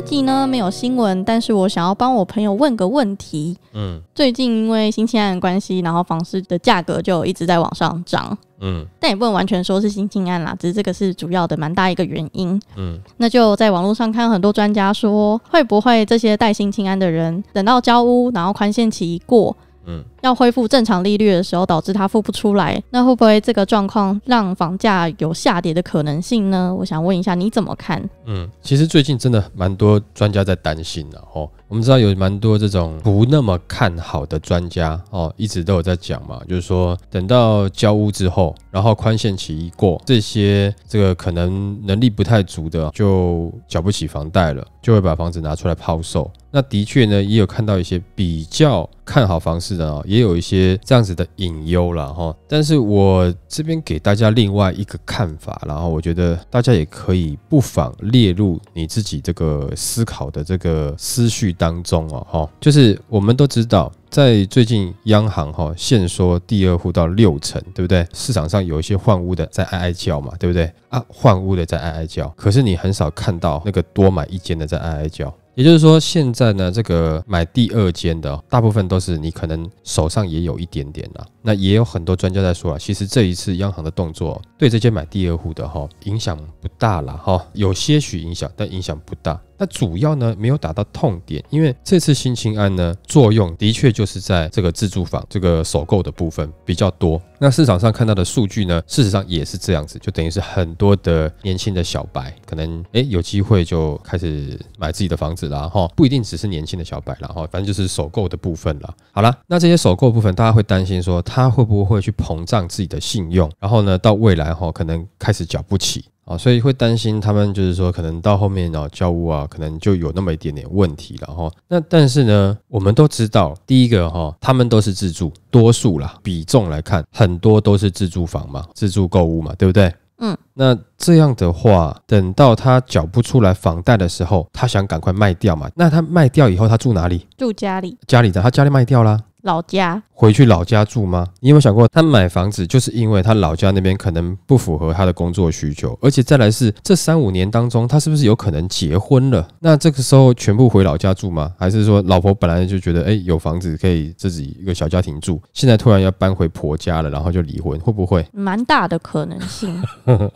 这集呢没有新闻，但是我想要帮我朋友问个问题。嗯，最近因为新青安的关系，然后房市的价格就一直在往上涨。嗯，但也不能完全说是新青安啦，只是这个是主要的蛮大一个原因。嗯，那就在网络上看很多专家说，会不会这些带新青安的人等到交屋，然后宽限期一过？嗯，要恢复正常利率的时候，导致它付不出来，那会不会这个状况让房价有下跌的可能性呢？我想问一下你怎么看？嗯，其实最近真的蛮多专家在担心的哦。我们知道有蛮多这种不那么看好的专家哦，一直都有在讲嘛，就是说等到交屋之后，然后宽限期一过，这些这个可能能力不太足的就缴不起房贷了，就会把房子拿出来抛售。那的确呢，也有看到一些比较看好房市的啊，也有一些这样子的隐忧了哈。但是我这边给大家另外一个看法，然后我觉得大家也可以不妨列入你自己这个思考的这个思绪。当中哦，哈，就是我们都知道，在最近央行哈限缩第二户到六成，对不对？市场上有一些换屋的在哀哀叫嘛，对不对啊？换屋的在哀哀叫，可是你很少看到那个多买一间的在哀哀叫。也就是说，现在呢，这个买第二间的大部分都是你可能手上也有一点点啦。那也有很多专家在说啊，其实这一次央行的动作对这些买第二户的哈影响不大了哈，有些许影响，但影响不大。那主要呢没有打到痛点，因为这次新青安呢作用的确就是在这个自住房这个首购的部分比较多。那市场上看到的数据呢，事实上也是这样子，就等于是很多的年轻的小白可能哎有机会就开始买自己的房子啦哈，不一定只是年轻的小白啦哈，反正就是首购的部分了。好了，那这些首购部分大家会担心说，他会不会去膨胀自己的信用，然后呢到未来哈可能开始缴不起。啊，所以会担心他们，就是说，可能到后面哦，交屋啊，可能就有那么一点点问题了哈。那但是呢，我们都知道，第一个哈，他们都是自住，多数啦，比重来看，很多都是自住房嘛，自住购物嘛，对不对？嗯，那这样的话，等到他缴不出来房贷的时候，他想赶快卖掉嘛，那他卖掉以后，他住哪里？住家里，家里，的他家里卖掉啦。老家回去老家住吗？你有没有想过，他买房子就是因为他老家那边可能不符合他的工作需求，而且再来是这三五年当中，他是不是有可能结婚了？那这个时候全部回老家住吗？还是说老婆本来就觉得哎有房子可以自己一个小家庭住，现在突然要搬回婆家了，然后就离婚，会不会蛮大的可能性？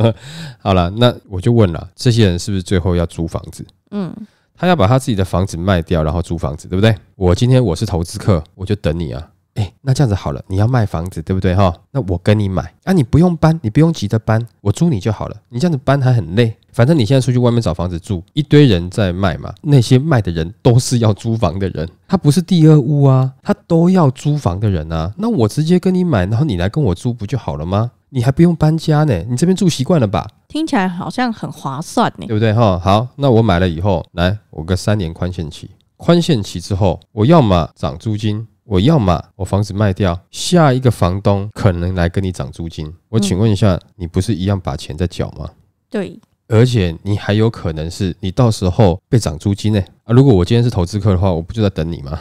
好了，那我就问了，这些人是不是最后要租房子？嗯。他要把他自己的房子卖掉，然后租房子，对不对？我今天我是投资客，我就等你啊。哎，那这样子好了，你要卖房子，对不对哈？那我跟你买啊，你不用搬，你不用急着搬，我租你就好了。你这样子搬还很累，反正你现在出去外面找房子住，一堆人在卖嘛，那些卖的人都是要租房的人，他不是第二屋啊，他都要租房的人啊。那我直接跟你买，然后你来跟我租不就好了吗？你还不用搬家呢，你这边住习惯了吧？听起来好像很划算呢，对不对哈？好，那我买了以后，来我个三年宽限期，宽限期之后，我要么涨租金，我要么我房子卖掉，下一个房东可能来跟你涨租金。我请问一下，你不是一样把钱在缴吗？对，而且你还有可能是你到时候被涨租金呢啊！如果我今天是投资客的话，我不就在等你吗？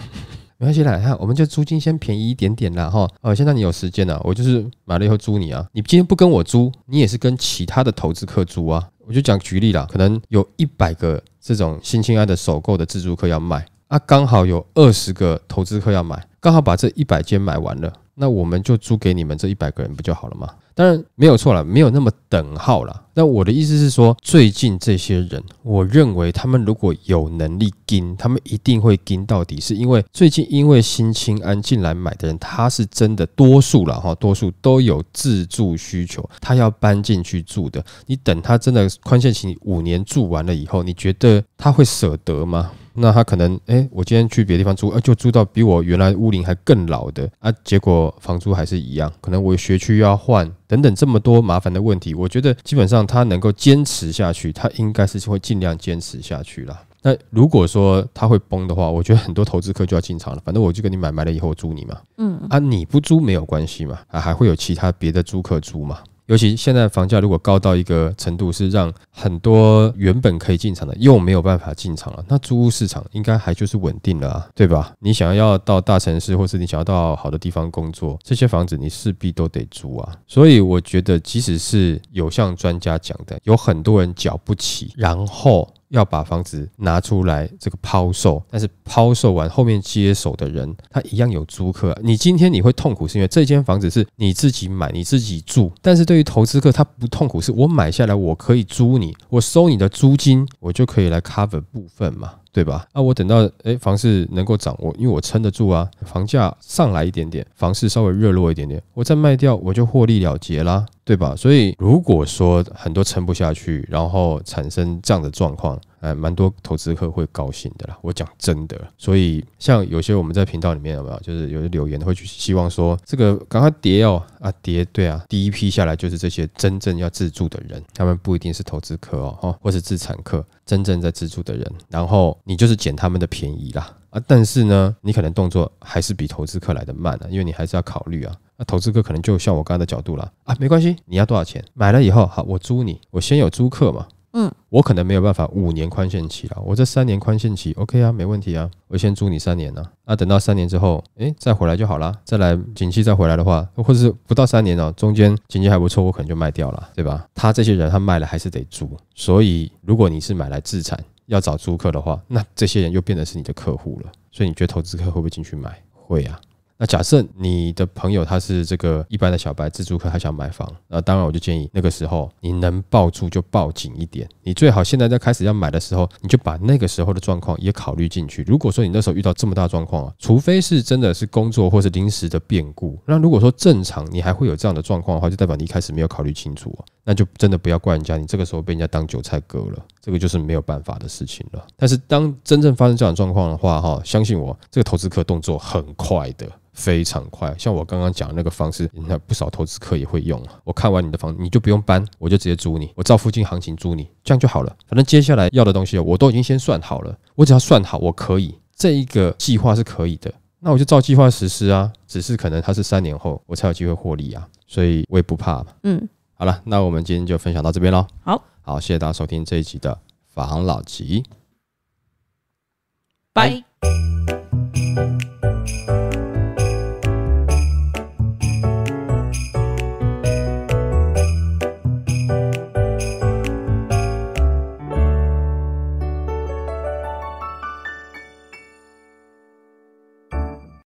没关系啦，哈，我们就租金先便宜一点点啦，哈，呃，现在你有时间了，我就是买了以后租你啊，你今天不跟我租，你也是跟其他的投资客租啊，我就讲举例了，可能有一百个这种新进安的首购的自助客要卖，啊，刚好有二十个投资客要买，刚好把这一百间买完了。那我们就租给你们这一百个人不就好了吗？当然没有错了，没有那么等号了。那我的意思是说，最近这些人，我认为他们如果有能力盯，他们一定会盯到底，是因为最近因为新清安进来买的人，他是真的多数了哈，多数都有自住需求，他要搬进去住的。你等他真的宽限期五年住完了以后，你觉得他会舍得吗？那他可能，哎，我今天去别的地方租，呃，就租到比我原来屋龄还更老的啊，结果房租还是一样，可能我学区要换，等等这么多麻烦的问题，我觉得基本上他能够坚持下去，他应该是会尽量坚持下去了。那如果说他会崩的话，我觉得很多投资客就要进场了，反正我就跟你买卖了以后租你嘛，嗯，啊，你不租没有关系嘛，啊，还会有其他别的租客租嘛。尤其现在房价如果高到一个程度，是让很多原本可以进场的又没有办法进场了，那租屋市场应该还就是稳定的啊，对吧？你想要到大城市，或是你想要到好的地方工作，这些房子你势必都得租啊。所以我觉得，即使是有像专家讲的，有很多人缴不起，然后。要把房子拿出来这个抛售，但是抛售完后面接手的人，他一样有租客。你今天你会痛苦，是因为这间房子是你自己买、你自己住。但是对于投资客，他不痛苦，是我买下来，我可以租你，我收你的租金，我就可以来 cover 部分嘛。对吧？那我等到哎房市能够涨，我因为我撑得住啊。房价上来一点点，房市稍微热络一点点，我再卖掉，我就获利了结啦，对吧？所以如果说很多撑不下去，然后产生这样的状况。呃，蛮多投资客会高兴的啦，我讲真的。所以像有些我们在频道里面有没有，就是有些留言会去希望说，这个快跌哦啊，跌，对啊，第一批下来就是这些真正要自住的人，他们不一定是投资客哦，哈，或是自产客，真正在自住的人，然后你就是捡他们的便宜啦，啊，但是呢，你可能动作还是比投资客来的慢啊，因为你还是要考虑啊，那投资客可能就像我刚才的角度啦，啊，没关系，你要多少钱，买了以后好，我租你，我先有租客嘛。嗯，我可能没有办法五年宽限期了，我这三年宽限期 OK 啊，没问题啊，我先租你三年呢，那等到三年之后，哎，再回来就好啦。再来景气再回来的话，或者是不到三年哦，中间景气还不错，我可能就卖掉了，对吧？他这些人他卖了还是得租，所以如果你是买来自产要找租客的话，那这些人又变得是你的客户了，所以你觉得投资客会不会进去买？会啊。那假设你的朋友他是这个一般的小白自住客，他想买房，那当然我就建议，那个时候你能抱住就抱紧一点。你最好现在在开始要买的时候，你就把那个时候的状况也考虑进去。如果说你那时候遇到这么大状况啊，除非是真的是工作或是临时的变故，那如果说正常你还会有这样的状况的话，就代表你一开始没有考虑清楚，那就真的不要怪人家，你这个时候被人家当韭菜割了。这个就是没有办法的事情了。但是当真正发生这种状况的话，哈，相信我，这个投资客动作很快的，非常快。像我刚刚讲的那个方式，那不少投资客也会用啊。我看完你的房，你就不用搬，我就直接租你，我照附近行情租你，这样就好了。反正接下来要的东西，我都已经先算好了，我只要算好，我可以，这一个计划是可以的。那我就照计划实施啊，只是可能它是三年后我才有机会获利啊，所以我也不怕嗯。好了，那我们今天就分享到这边喽。好，好，谢谢大家收听这一集的防老集，拜。